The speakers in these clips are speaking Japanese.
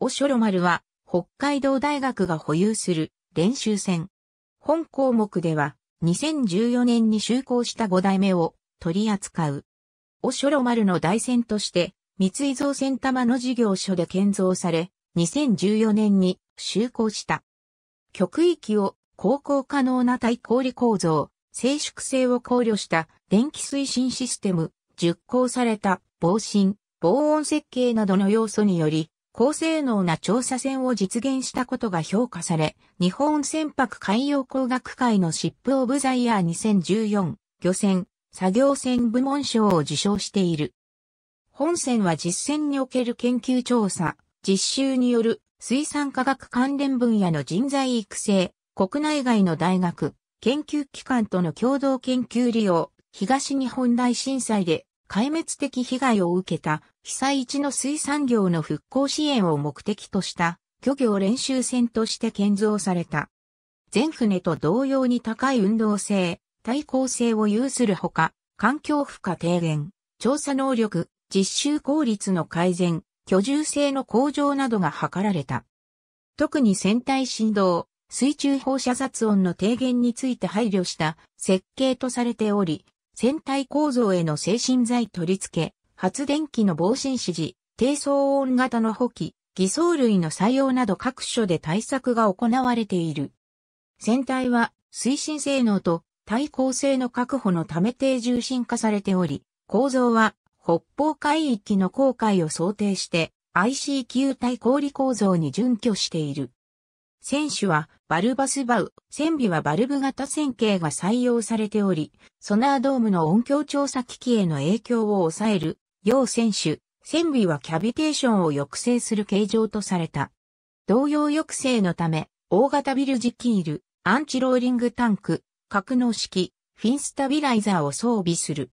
おしょろ丸は、北海道大学が保有する練習船。本項目では、2014年に就航した5代目を取り扱う。おしょろ丸の大船として、三井造船玉の事業所で建造され、2014年に就航した。極域を航行可能な対抗氷構造、静粛性を考慮した電気推進システム、熟考された防振、防音設計などの要素により、高性能な調査船を実現したことが評価され、日本船舶海洋工学会のシップオブザイヤー2014漁船作業船部門賞を受賞している。本船は実践における研究調査、実習による水産科学関連分野の人材育成、国内外の大学、研究機関との共同研究利用、東日本大震災で壊滅的被害を受けた被災地の水産業の復興支援を目的とした漁業練習船として建造された。全船と同様に高い運動性、耐候性を有するほか、環境負荷低減、調査能力、実習効率の改善、居住性の向上などが図られた。特に船体振動、水中放射雑音の低減について配慮した設計とされており、船体構造への精神剤取り付け、発電機の防振指示、低騒音型の補機、偽装類の採用など各所で対策が行われている。船体は推進性能と対抗性の確保のため低重心化されており、構造は北方海域の航海を想定して IC 対体氷構造に準拠している。船首はバルバスバウ、船尾はバルブ型線形が採用されており、ソナードームの音響調査機器への影響を抑える要選手、船尾はキャビテーションを抑制する形状とされた。動揺抑制のため、大型ビルジキール、アンチローリングタンク、格納式、フィンスタビライザーを装備する。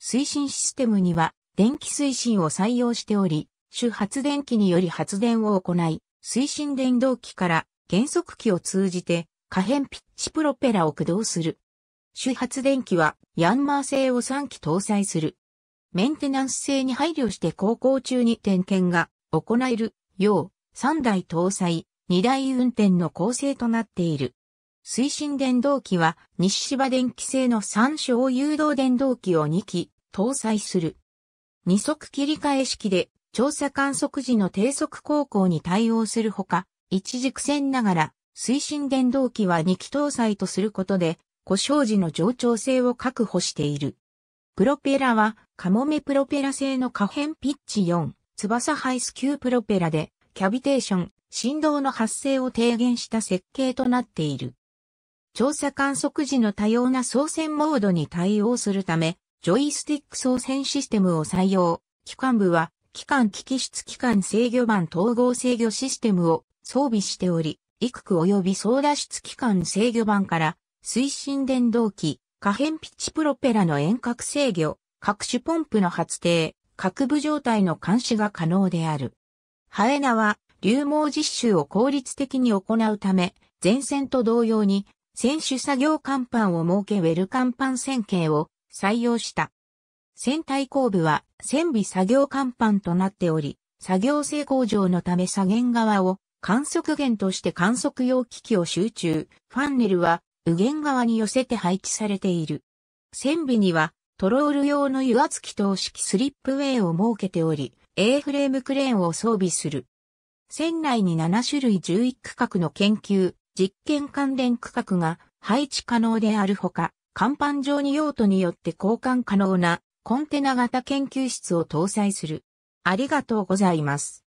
推進システムには、電気推進を採用しており、主発電機により発電を行い、推進電動機から減速機を通じて、可変ピッチプロペラを駆動する。主発電機は、ヤンマー製を3機搭載する。メンテナンス性に配慮して航行中に点検が行えるよう3台搭載、2台運転の構成となっている。推進電動機は西芝電機製の3小誘導電動機を2機搭載する。二足切り替え式で調査観測時の低速航行に対応するほか、一軸線ながら推進電動機は2機搭載とすることで、故障時の冗長性を確保している。プロペラは、カモメプロペラ製の可変ピッチ4、翼ハイス級プロペラで、キャビテーション、振動の発生を低減した設計となっている。調査観測時の多様な操船モードに対応するため、ジョイスティック操船システムを採用。機関部は、機関機器室機関制御板統合制御システムを装備しており、幾区及び操舵室機関制御板から、推進電動機、可変ピッチプロペラの遠隔制御、各種ポンプの発定、各部状態の監視が可能である。ハエナは、流毛実習を効率的に行うため、前線と同様に、選手作業甲板を設けウェル甲板線形を採用した。船体後部は船尾作業甲板となっており、作業性向上のため左舷側を観測源として観測用機器を集中、ファンネルは右舷側に寄せて配置されている。船尾には、トロール用の油圧機等式スリップウェイを設けており、A フレームクレーンを装備する。船内に7種類11区画の研究、実験関連区画が配置可能であるほか、甲板上に用途によって交換可能なコンテナ型研究室を搭載する。ありがとうございます。